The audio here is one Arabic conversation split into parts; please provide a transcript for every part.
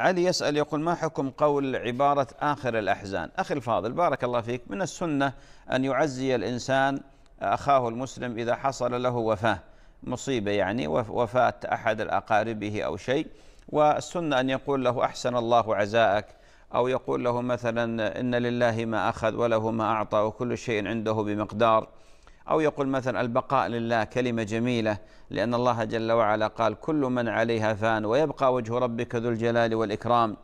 علي يسأل يقول ما حكم قول عبارة آخر الأحزان أخي الفاضل بارك الله فيك من السنة أن يعزي الإنسان أخاه المسلم إذا حصل له وفاة مصيبة يعني وفاة أحد أقاربه أو شيء والسنة أن يقول له أحسن الله عزاءك أو يقول له مثلا إن لله ما أخذ وله ما أعطى وكل شيء عنده بمقدار أو يقول مثلا البقاء لله كلمة جميلة لأن الله جل وعلا قال كل من عليها فان ويبقى وجه ربك ذو الجلال والإكرام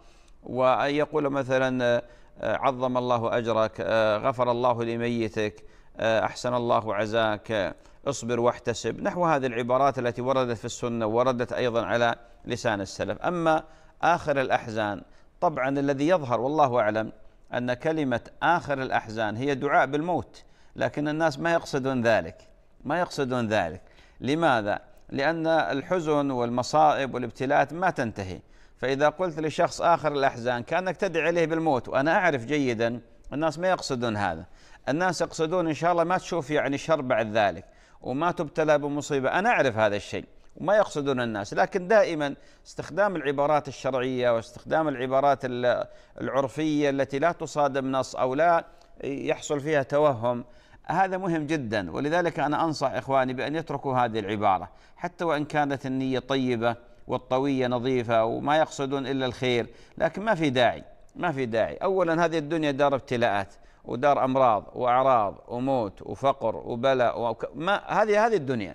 وأن يقول مثلا آه، عظم الله أجرك آه، غفر الله لميتك آه، أحسن الله عزاك اصبر واحتسب نحو هذه العبارات التي وردت في السنة وردت أيضا على لسان السلف أما آخر الأحزان طبعا الذي يظهر والله أعلم أن كلمة آخر الأحزان هي دعاء بالموت لكن الناس ما يقصدون ذلك ما يقصدون ذلك لماذا؟ لأن الحزن والمصائب والابتلاءات ما تنتهي فإذا قلت لشخص آخر الأحزان كأنك تدعي عليه بالموت وأنا أعرف جيدا الناس ما يقصدون هذا الناس يقصدون إن شاء الله ما تشوف يعني شر بعد ذلك وما تبتلى بمصيبة أنا أعرف هذا الشيء وما يقصدون الناس لكن دائما استخدام العبارات الشرعية واستخدام العبارات العرفية التي لا تصادم نص أو لا يحصل فيها توهم هذا مهم جدا ولذلك أنا أنصح إخواني بأن يتركوا هذه العبارة حتى وإن كانت النية طيبة والطوية نظيفة وما يقصدون إلا الخير لكن ما في داعي ما في داعي أولا هذه الدنيا دار ابتلاءات ودار أمراض وأعراض وموت وفقر وبلاء وما ما هذه هذه الدنيا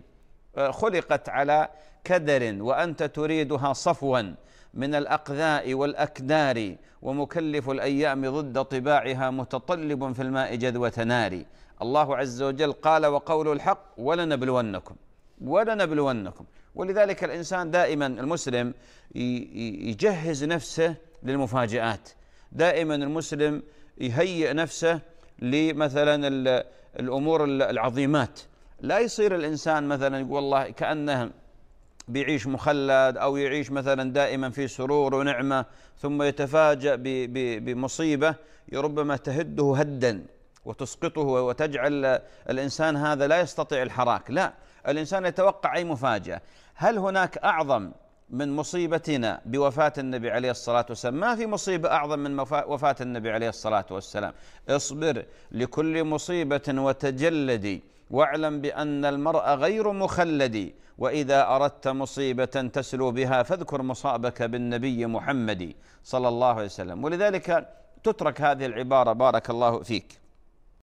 آه، خلقت على كدر وأنت تريدها صفوا من الأقذاء والأكدار ومكلف الأيام ضد طباعها متطلب في الماء جذوة نار الله عز وجل قال وقول الحق ولنبلونكم ولنبلونكم ولذلك الإنسان دائما المسلم يجهز نفسه للمفاجآت دائما المسلم يهيئ نفسه لمثلا الأمور العظيمات لا يصير الإنسان مثلا يقول والله كأنه بيعيش مخلد أو يعيش مثلا دائما في سرور ونعمة ثم يتفاجأ بمصيبة ربما تهده هدا وتسقطه وتجعل الانسان هذا لا يستطيع الحراك لا الانسان يتوقع اي مفاجاه هل هناك اعظم من مصيبتنا بوفاة النبي عليه الصلاة والسلام ما في مصيبة أعظم من وفاة النبي عليه الصلاة والسلام اصبر لكل مصيبة وتجلدي واعلم بأن المرء غير مخلدي وإذا أردت مصيبة تسلو بها فاذكر مصابك بالنبي محمد صلى الله عليه وسلم ولذلك تترك هذه العبارة بارك الله فيك